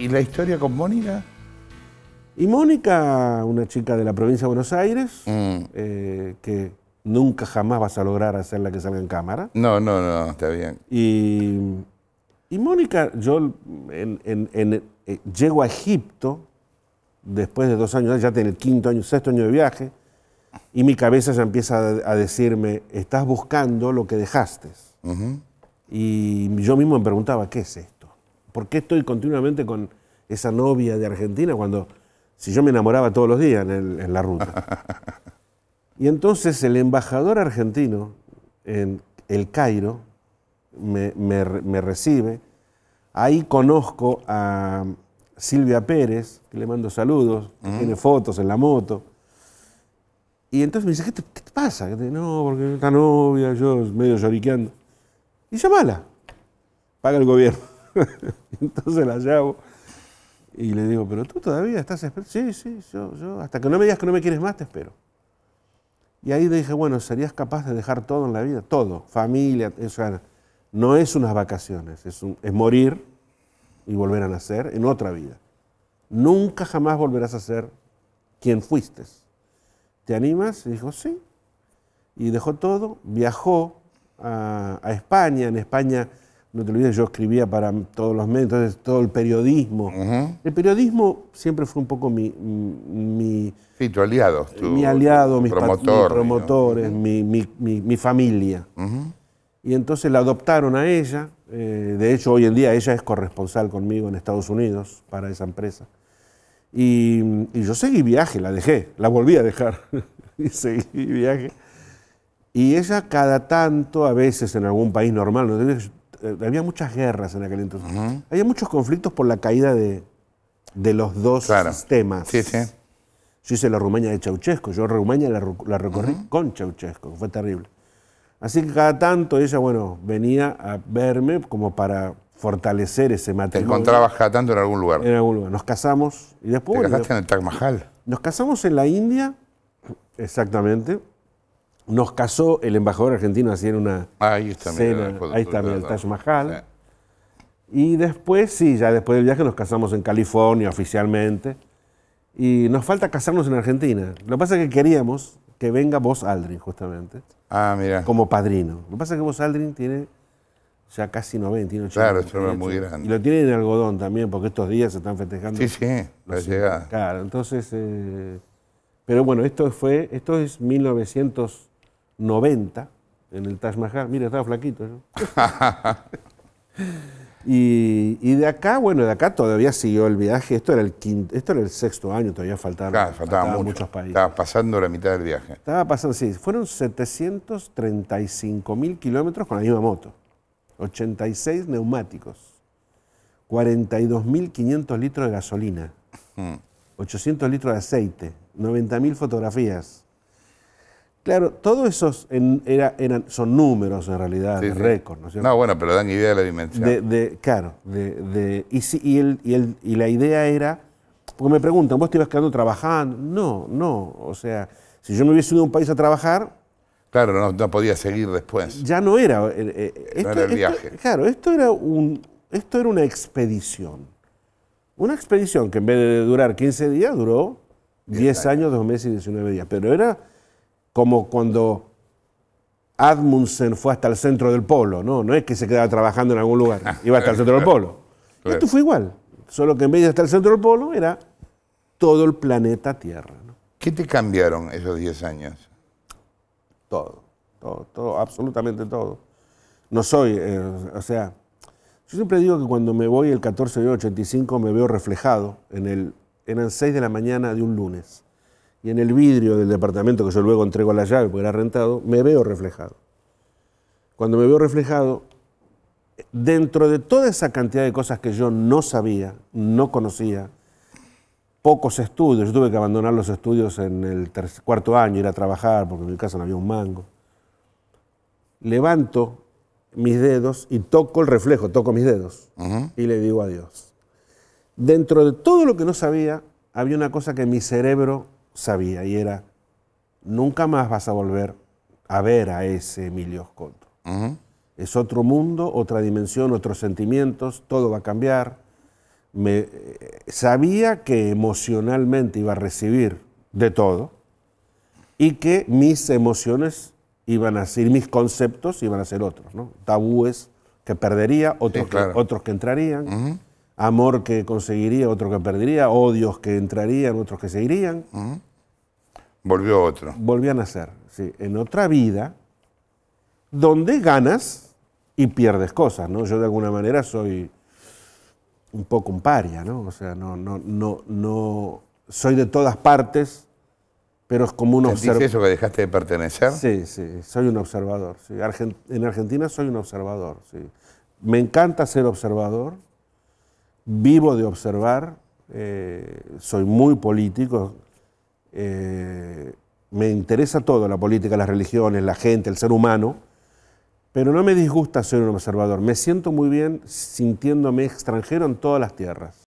¿Y la historia con Mónica? Y Mónica, una chica de la provincia de Buenos Aires, mm. eh, que nunca jamás vas a lograr hacerla que salga en cámara. No, no, no, está bien. Y, Mónica, yo eh, llego a Egipto después de dos años, ya tiene el quinto año, sexto año de viaje, y mi cabeza ya empieza a, decirme, estás buscando lo que dejaste. Y yo mismo me preguntaba, ¿qué es esto? ¿Por qué estoy continuamente con esa novia de Argentina cuando si yo me enamoraba todos los días en, la ruta? y entonces el embajador argentino en El Cairo me, recibe. Ahí conozco a Silvia Pérez, que le mando saludos, tiene fotos en la moto. Y entonces me dice, ¿qué te, pasa? no, porque esta novia, yo medio lloriqueando. Y llamala. Paga el gobierno. Entonces la llamo y le digo, pero tú todavía estás esperando. Sí, sí, yo, hasta que no me digas que no me quieres más, te espero. Y ahí le dije, bueno, ¿serías capaz de dejar todo en la vida? Todo, familia, o sea, no es unas vacaciones, es, un, es morir y volver a nacer en otra vida. Nunca jamás volverás a ser quien fuiste. ¿Te animas? Y dijo, sí. Y dejó todo, viajó a España, en España no te olvides, yo escribía para todos los medios, entonces todo el periodismo. El periodismo siempre fue un poco mi. sí, tu aliado. mi aliado, mis, promotores, mi, familia. Y entonces la adoptaron a ella. Eh, de hecho, hoy en día ella es corresponsal conmigo en Estados Unidos para esa empresa. Y, yo seguí viaje, la dejé, la volví a dejar. y seguí viaje. Y ella cada tanto, a veces en algún país normal, eh, había muchas guerras en aquel entonces. Había muchos conflictos por la caída de, de los dos sistemas. Sí, sí. Yo hice la Rumania de Ceausescu, yo Rumania la, recorrí con Ceausescu, fue terrible. Así que cada tanto ella, bueno, venía a verme como para fortalecer ese matrimonio. ¿Te encontrabas cada tanto en algún lugar? En algún lugar. Nos casamos y después... ¿Te casaste en el Taj Mahal? Nos casamos en la India, exactamente. Nos casó el embajador argentino así haciendo una ahí está, cena, ahí está, el Taj Mahal. Y después, sí, ya después del viaje nos casamos en California oficialmente. Y nos falta casarnos en Argentina. Lo que pasa es que queríamos que venga vos, Aldrin, justamente. Ah, mira. Como padrino. Lo que pasa es que vos, Aldrin, tiene ya casi 90, tiene 80. Claro, es muy grande. Y lo tiene en algodón también, porque estos días se están festejando. Sí, sí, la llegada. Claro, entonces. Eh, pero bueno, esto fue. Esto es 1900. 90 en el Taj Mahal. mire estaba flaquito. y, de acá, bueno, de acá todavía siguió el viaje. Esto era el, esto era el sexto año, todavía faltaban, faltaba muchos países. Estaba pasando la mitad del viaje. Estaba pasando, sí. Fueron 735 mil kilómetros con la misma moto. 86 neumáticos. 42.500 litros de gasolina. 800 hmm. litros de aceite. 90.000 fotografías. Claro, todos esos eran, son números en realidad, récords. récord, ¿no bueno, pero dan idea de la dimensión. De, claro, de, y, y, y, la idea era, porque me preguntan, ¿vos te ibas quedando trabajando? No, no, o sea, si yo me hubiese ido a un país a trabajar... Claro, no, podía seguir después. Ya no era... Eh, eh, no era el viaje. claro, esto era, un, esto era una expedición. Una expedición que en vez de durar 15 días, duró 10, 10 años, 2 meses y 19 días, pero era como cuando Admundsen fue hasta el centro del polo, ¿no? No es que se quedaba trabajando en algún lugar, ah, iba hasta el eh, centro del eh, polo. Eh, pues. Esto fue igual, solo que en vez de hasta el centro del polo era todo el planeta Tierra. ¿no? ¿Qué te cambiaron esos 10 años? Todo, todo, todo, absolutamente todo. No soy, o sea, yo siempre digo que cuando me voy el 14 de 85 me veo reflejado en el, eran 6 de la mañana de un lunes y en el vidrio del departamento que yo luego entrego la llave porque era rentado, me veo reflejado. Cuando me veo reflejado, dentro de toda esa cantidad de cosas que yo no sabía, no conocía, pocos estudios, yo tuve que abandonar los estudios en el cuarto año, ir a trabajar porque en mi casa no había un mango, levanto mis dedos y toco el reflejo, toco mis dedos y le digo adiós. Dentro de todo lo que no sabía, había una cosa que mi cerebro sabía y era, nunca más vas a volver a ver a ese Emilio Oscoto. Es otro mundo, otra dimensión, otros sentimientos, todo va a cambiar. Me, eh, sabía que emocionalmente iba a recibir de todo y que mis emociones iban a ser, mis conceptos iban a ser otros, ¿no? Tabúes que perdería, otros, que, entrarían amor que conseguiría, otro que perdería, odios que entrarían, otros que seguirían. Volvió otro. Volvían a ser. sí, en otra vida, donde ganas y pierdes cosas, ¿no? Yo de alguna manera soy un poco un paria, ¿no? O sea, no, no, no, no, soy de todas partes, pero es como un observador. eso que dejaste de pertenecer? Sí, sí, soy un observador. en Argentina soy un observador, Me encanta ser observador vivo de observar, eh, soy muy político, eh, me interesa todo, la política, las religiones, la gente, el ser humano, pero no me disgusta ser un observador, me siento muy bien sintiéndome extranjero en todas las tierras.